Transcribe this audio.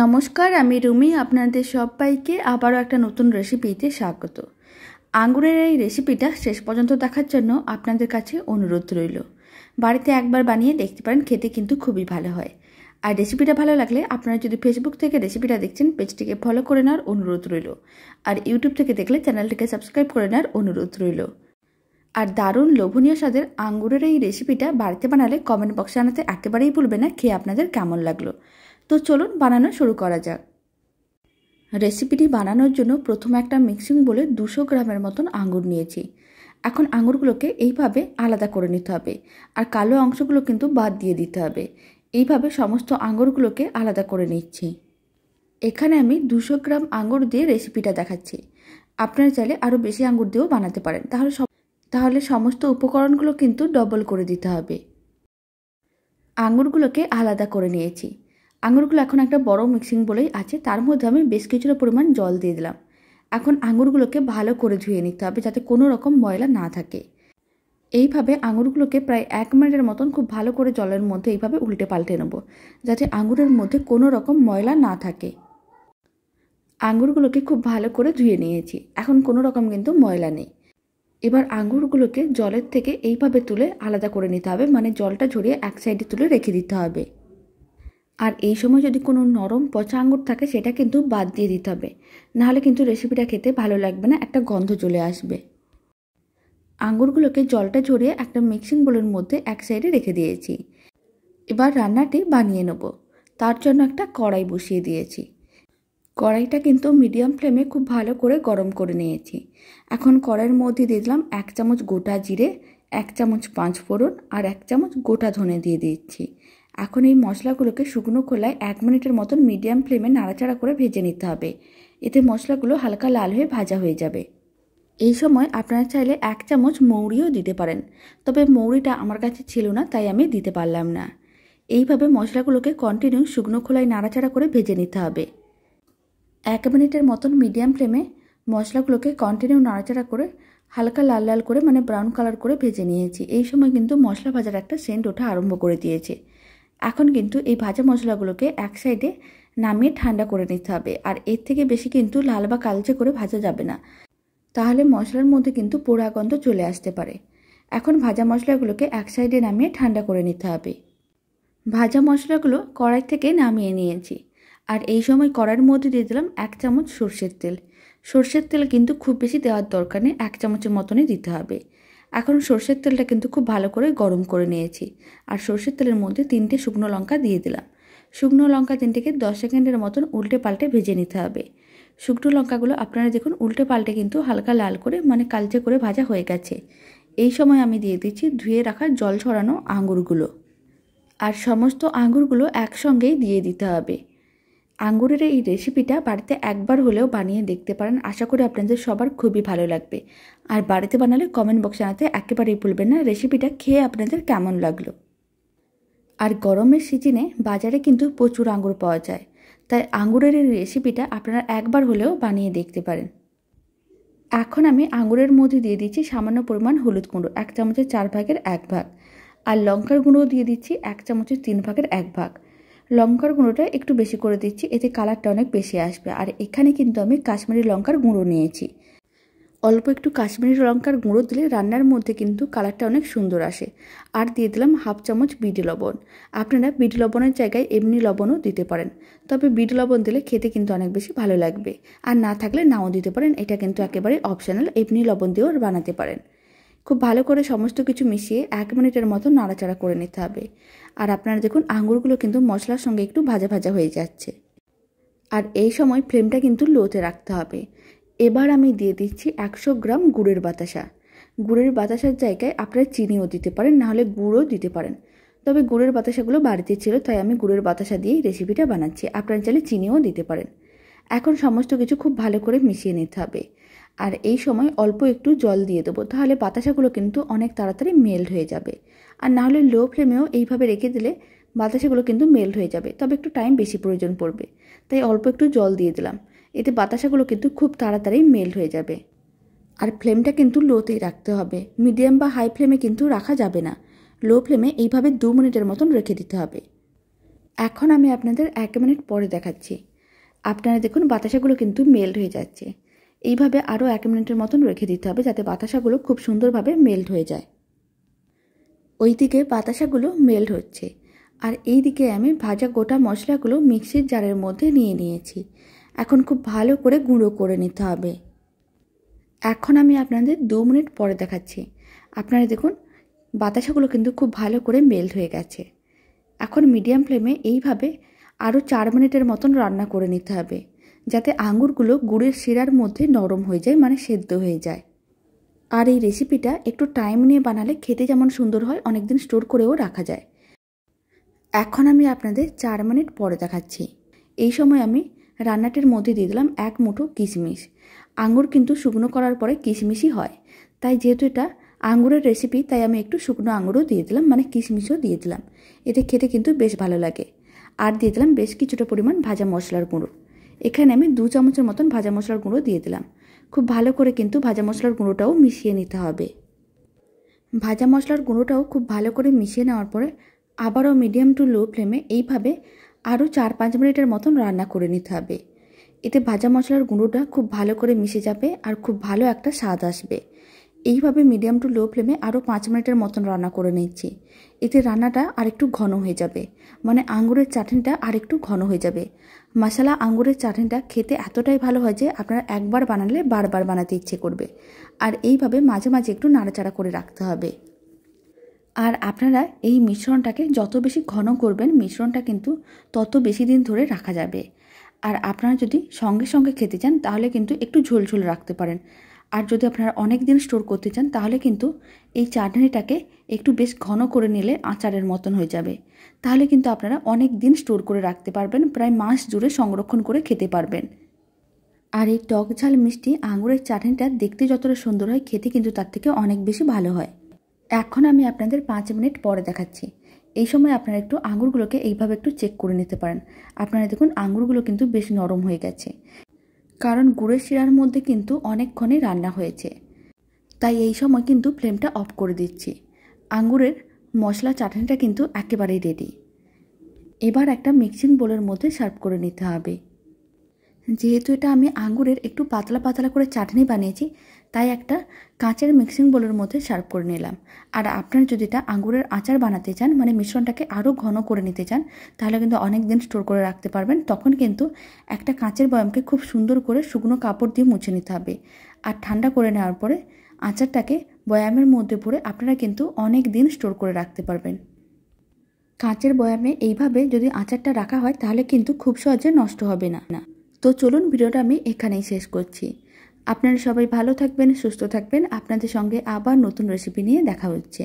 নমস্কার আমি রুমি আপনাদের সবাইকে আবারও একটা নতুন রেসিপিতে স্বাগত আঙুরের এই রেসিপিটা শেষ পর্যন্ত দেখার জন্য আপনাদের কাছে অনুরোধ রইল বাড়িতে একবার বানিয়ে দেখতে পারেন খেতে কিন্তু খুবই ভালো হয় আর রেসিপিটা ভালো লাগলে আপনারা যদি ফেসবুক থেকে রেসিপিটা দেখছেন পেজটিকে ফলো করে নেওয়ার অনুরোধ রইল আর ইউটিউব থেকে দেখলে চ্যানেলটিকে সাবস্ক্রাইব করে নেওয়ার অনুরোধ রইল আর দারুণ লোভনীয় স্বাদের আঙ্গুরের এই রেসিপিটা বাড়িতে বানালে কমেন্ট বক্সে আনাতে একেবারেই ভুলবে না খেয়ে আপনাদের কেমন লাগলো তো চলুন বানানো শুরু করা যাক রেসিপিটি বানানোর জন্য প্রথম একটা মিক্সিং বলে দুশো গ্রামের মতন আঙুর নিয়েছি এখন আঙুরগুলোকে এইভাবে আলাদা করে নিতে হবে আর কালো অংশগুলো কিন্তু বাদ দিয়ে দিতে হবে এইভাবে সমস্ত আঙুরগুলোকে আলাদা করে নিচ্ছি এখানে আমি দুশো গ্রাম আঙুর দিয়ে রেসিপিটা দেখাচ্ছি আপনারা চাইলে আরও বেশি আঙুর দিয়েও বানাতে পারেন তাহলে তাহলে সমস্ত উপকরণগুলো কিন্তু ডবল করে দিতে হবে আঙুরগুলোকে আলাদা করে নিয়েছি আঙুরগুলো এখন একটা বড় মিক্সিং বলেই আছে তার মধ্যে আমি বেশ কিছুটা পরিমাণ জল দিয়ে দিলাম এখন আঙুরগুলোকে ভালো করে ধুয়ে নিতে হবে যাতে কোনো রকম ময়লা না থাকে এইভাবে আঙুরগুলোকে প্রায় এক মিনিটের মতন খুব ভালো করে জলের মধ্যে এইভাবে উল্টে পাল্টে নেব যাতে আঙুরের মধ্যে কোনো রকম ময়লা না থাকে আঙুরগুলোকে খুব ভালো করে ধুয়ে নিয়েছি এখন কোনো রকম কিন্তু ময়লা নেই এবার আঙুরগুলোকে জলের থেকে এইভাবে তুলে আলাদা করে নিতে হবে মানে জলটা ঝরিয়ে এক সাইডে তুলে রেখে দিতে হবে আর এই সময় যদি কোনো নরম পচা আঙুর থাকে সেটা কিন্তু বাদ দিয়ে দিতে হবে নাহলে কিন্তু রেসিপিটা খেতে ভালো লাগবে না একটা গন্ধ চলে আসবে আঙুরগুলোকে জলটা ঝরিয়ে একটা মিক্সিং বোলের মধ্যে এক সাইডে রেখে দিয়েছি এবার রান্নাটি বানিয়ে নেব তার জন্য একটা কড়াই বসিয়ে দিয়েছি কড়াইটা কিন্তু মিডিয়াম ফ্লেমে খুব ভালো করে গরম করে নিয়েছি এখন কড়াইয়ের মধ্যে দিয়ে দিলাম এক চামচ গোটা জিরে এক চামচ পাঁচ ফোড়ন আর এক চামচ গোটা ধনে দিয়ে দিচ্ছি এখন এই মশলাগুলোকে শুকনো খোলায় এক মিনিটের মতন মিডিয়াম ফ্লেমে নাড়াচাড়া করে ভেজে নিতে হবে এতে মশলাগুলো হালকা লাল হয়ে ভাজা হয়ে যাবে এই সময় আপনারা চাইলে এক চামচ মৌরিও দিতে পারেন তবে মৌরিটা আমার কাছে ছিল না তাই আমি দিতে পারলাম না এইভাবে মশলাগুলোকে কন্টিনিউ শুকনো খোলায় নাড়াচাড়া করে ভেজে নিতে হবে এক মিনিটের মতন মিডিয়াম ফ্লেমে মশলাগুলোকে কন্টিনিউ নাড়াচাড়া করে হালকা লাল লাল করে মানে ব্রাউন কালার করে ভেজে নিয়েছি এই সময় কিন্তু মশলা ভাজার একটা সেন্ট ওঠা আরম্ভ করে দিয়েছে এখন কিন্তু এই ভাজা মশলাগুলোকে এক সাইডে নামিয়ে ঠান্ডা করে নিতে হবে আর এর থেকে বেশি কিন্তু লাল বা কালচে করে ভাজা যাবে না তাহলে মশলার মধ্যে কিন্তু পোড়া গন্ধ চলে আসতে পারে এখন ভাজা মশলাগুলোকে এক সাইডে নামিয়ে ঠান্ডা করে নিতে হবে ভাজা মশলাগুলো কড়াই থেকে নামিয়ে নিয়েছি আর এই সময় কড়াইয়ের মধ্যে দিয়ে দিলাম এক চামচ সর্ষের তেল সর্ষের তেল কিন্তু খুব বেশি দেওয়ার দরকার নেই এক চামচের মতনই দিতে হবে এখন সর্ষের তেলটা কিন্তু খুব ভালো করে গরম করে নিয়েছি আর সর্ষের তেলের মধ্যে তিনটে শুকনো লঙ্কা দিয়ে দিলাম শুকনো লঙ্কা তিনটিকে দশ সেকেন্ডের মতন উল্টে পাল্টে ভেজে নিতে হবে শুকনো লঙ্কাগুলো আপনারা দেখুন উল্টে পাল্টে কিন্তু হালকা লাল করে মানে কালচে করে ভাজা হয়ে গেছে এই সময় আমি দিয়ে দিচ্ছি ধুয়ে রাখা জল ছড়ানো আঙুরগুলো আর সমস্ত আঙুরগুলো একসঙ্গেই দিয়ে দিতে হবে আঙ্গুরের এই রেসিপিটা বাড়িতে একবার হলেও বানিয়ে দেখতে পারেন আশা করি আপনাদের সবার খুবই ভালো লাগবে আর বাড়িতে বানালে কমেন্ট বক্স আনাতে একেবারেই ভুলবেন না রেসিপিটা খেয়ে আপনাদের কেমন লাগলো আর গরমের সিজনে বাজারে কিন্তু প্রচুর আঙ্গুর পাওয়া যায় তাই আঙ্গুরের এই রেসিপিটা আপনারা একবার হলেও বানিয়ে দেখতে পারেন এখন আমি আঙুরের মধ্যে দিয়ে দিচ্ছি সামান্য পরিমাণ হলুদ গুঁড়ো এক চামচের চার ভাগের এক ভাগ আর লঙ্কার গুঁড়ো দিয়ে দিচ্ছি এক চামচের তিন ভাগের এক ভাগ লঙ্কার গুঁড়োটা একটু বেশি করে দিচ্ছি এতে কালারটা অনেক বেশি আসবে আর এখানে কিন্তু আমি কাশ্মীরি লঙ্কার গুঁড়ো নিয়েছি অল্প একটু কাশ্মীরি লঙ্কার গুঁড়ো দিলে রান্নার মধ্যে কিন্তু কালারটা অনেক সুন্দর আসে আর দিয়ে দিলাম হাফ চামচ বিডি লবণ আপনারা বিডি লবণের জায়গায় এমনি লবণও দিতে পারেন তবে বিড লবণ দিলে খেতে কিন্তু অনেক বেশি ভালো লাগবে আর না থাকলে নাও দিতে পারেন এটা কিন্তু একেবারে অপশনাল এমনি লবণ দিয়েও বানাতে পারেন খুব ভালো করে সমস্ত কিছু মিশিয়ে এক মিনিটের মতো নাড়াচাড়া করে নিতে হবে আর আপনারা দেখুন আঙুরগুলো কিন্তু মশলার সঙ্গে একটু ভাজা ভাজা হয়ে যাচ্ছে আর এই সময় ফ্লেমটা কিন্তু লোতে রাখতে হবে এবার আমি দিয়ে দিচ্ছি একশো গ্রাম গুড়ের বাতাসা গুড়ের বাতাসার জায়গায় আপনারা চিনিও দিতে পারেন নাহলে গুড়ও দিতে পারেন তবে গুড়ের বাতাসাগুলো বাড়িতে ছিল তাই আমি গুড়ের বাতাসা দিয়েই রেসিপিটা বানাচ্ছি আপনারা চাইলে চিনিও দিতে পারেন এখন সমস্ত কিছু খুব ভালো করে মিশিয়ে নিতে হবে আর এই সময় অল্প একটু জল দিয়ে দেবো তাহলে বাতাসাগুলো কিন্তু অনেক তাড়াতাড়ি মেল্ট হয়ে যাবে আর না হলে লো ফ্লেমেও এইভাবে রেখে দিলে বাতাসাগুলো কিন্তু মেল্ট হয়ে যাবে তবে একটু টাইম বেশি প্রয়োজন পড়বে তাই অল্প একটু জল দিয়ে দিলাম এতে বাতাসাগুলো কিন্তু খুব তাড়াতাড়ি মেল্ট হয়ে যাবে আর ফ্লেমটা কিন্তু লোতেই রাখতে হবে মিডিয়াম বা হাই ফ্লেমে কিন্তু রাখা যাবে না লো ফ্লেমে এইভাবে দু মিনিটের মতন রেখে দিতে হবে এখন আমি আপনাদের এক মিনিট পরে দেখাচ্ছি আপনারা দেখুন বাতাসাগুলো কিন্তু মেল্ট হয়ে যাচ্ছে এইভাবে আরও এক মিনিটের মতন রেখে দিতে হবে যাতে বাতাসাগুলো খুব সুন্দরভাবে মেল্ট হয়ে যায় ওই দিকে বাতাসাগুলো মেল্ট হচ্ছে আর এই দিকে আমি ভাজা গোটা মশলাগুলো মিক্সির জারের মধ্যে নিয়ে নিয়েছি এখন খুব ভালো করে গুঁড়ো করে নিতে হবে এখন আমি আপনাদের দু মিনিট পরে দেখাচ্ছি আপনারা দেখুন বাতাসাগুলো কিন্তু খুব ভালো করে মেল্ট হয়ে গেছে এখন মিডিয়াম ফ্লেমে এইভাবে আরও চার মিনিটের মতন রান্না করে নিতে হবে যাতে আঙুরগুলো গুড়ের শিরার মধ্যে নরম হয়ে যায় মানে সেদ্ধ হয়ে যায় আর এই রেসিপিটা একটু টাইম নিয়ে বানালে খেতে যেমন সুন্দর হয় অনেকদিন স্টোর করেও রাখা যায় এখন আমি আপনাদের চার মিনিট পরে দেখাচ্ছি এই সময় আমি রান্নাটির মধ্যে দিয়ে দিলাম এক মুঠো কিশমিশ আঙুর কিন্তু শুকনো করার পরে কিশমিশই হয় তাই যেহেতু এটা আঙুরের রেসিপি তাই আমি একটু শুকনো আঙুরও দিয়ে দিলাম মানে কিশমিশও দিয়ে দিলাম এতে খেতে কিন্তু বেশ ভালো লাগে আর দিয়ে দিলাম বেশ কিছুটা পরিমাণ ভাজা মশলার গুঁড়ো এখানে আমি দু চামচের মতন ভাজা মশলার গুঁড়ো দিয়ে দিলাম খুব ভালো করে কিন্তু ভাজা মশলার গুঁড়োটাও মিশিয়ে নিতে হবে ভাজা মশলার গুঁড়োটাও খুব ভালো করে মিশিয়ে নেওয়ার পরে আবারও মিডিয়াম টু লো ফ্লেমে এইভাবে আরও চার পাঁচ মিনিটের মতন রান্না করে নিতে হবে এতে ভাজা মশলার গুঁড়োটা খুব ভালো করে মিশে যাবে আর খুব ভালো একটা স্বাদ আসবে এইভাবে মিডিয়াম টু লো ফ্লেমে আরও পাঁচ মিনিটের মতন রান্না করে নিচ্ছি এতে রান্নাটা আরেকটু ঘন হয়ে যাবে মানে আঙ্গুরের চাটনিটা আরেকটু ঘন হয়ে যাবে মশালা আঙ্গুরের চাটনিটা খেতে এতটাই ভালো হয় যে আপনারা একবার বানালে বারবার বানাতে ইচ্ছে করবে আর এইভাবে মাঝে মাঝে একটু নাড়াচাড়া করে রাখতে হবে আর আপনারা এই মিশ্রণটাকে যত বেশি ঘন করবেন মিশ্রণটা কিন্তু তত বেশি দিন ধরে রাখা যাবে আর আপনারা যদি সঙ্গে সঙ্গে খেতে চান তাহলে কিন্তু একটু ঝোল ঝোল রাখতে পারেন আর যদি আপনারা অনেক দিন স্টোর করতে চান তাহলে কিন্তু এই চাটনিটাকে একটু বেশ ঘন করে নিলে আচারের মতন হয়ে যাবে তাহলে কিন্তু আপনারা অনেক দিন স্টোর করে রাখতে পারবেন প্রায় মাস জুড়ে সংরক্ষণ করে খেতে পারবেন আর এই টক ঝাল মিষ্টি আঙুরের চাটনিটা দেখতে যতটা সুন্দর হয় খেতে কিন্তু তার থেকে অনেক বেশি ভালো হয় এখন আমি আপনাদের পাঁচ মিনিট পরে দেখাচ্ছি এই সময় আপনারা একটু আঙুরগুলোকে এইভাবে একটু চেক করে নিতে পারেন আপনারা দেখুন আঙুরগুলো কিন্তু বেশ নরম হয়ে গেছে কারণ গুড়ের শিরার মধ্যে কিন্তু অনেকক্ষণই রান্না হয়েছে তাই এই সময় কিন্তু ফ্লেমটা অফ করে দিচ্ছি আঙ্গুরের মশলা চাটনিটা কিন্তু একেবারেই রেডি এবার একটা মিক্সিং বোলের মধ্যে সার্ভ করে নিতে হবে যেহেতু এটা আমি আঙ্গুরের একটু পাতলা পাতলা করে চাটনি বানিয়েছি তাই একটা কাঁচের মিক্সিং বোলের মধ্যে সার্ভ করে নিলাম আর আপনারা যদি এটা আঙুরের আচার বানাতে চান মানে মিশ্রণটাকে আরও ঘন করে নিতে চান তাহলে কিন্তু অনেক দিন স্টোর করে রাখতে পারবেন তখন কিন্তু একটা কাঁচের বয়ামকে খুব সুন্দর করে শুকনো কাপড় দিয়ে মুছে নিতে হবে আর ঠান্ডা করে নেওয়ার পরে আচারটাকে বয়ামের মধ্যে পরে আপনারা কিন্তু অনেক দিন স্টোর করে রাখতে পারবেন কাঁচের বয়ামে এইভাবে যদি আচারটা রাখা হয় তাহলে কিন্তু খুব সহজে নষ্ট হবে না না তো চলুন ভিডিওটা আমি এখানেই শেষ করছি আপনারা সবাই ভালো থাকবেন সুস্থ থাকবেন আপনাদের সঙ্গে আবার নতুন রেসিপি নিয়ে দেখা হচ্ছে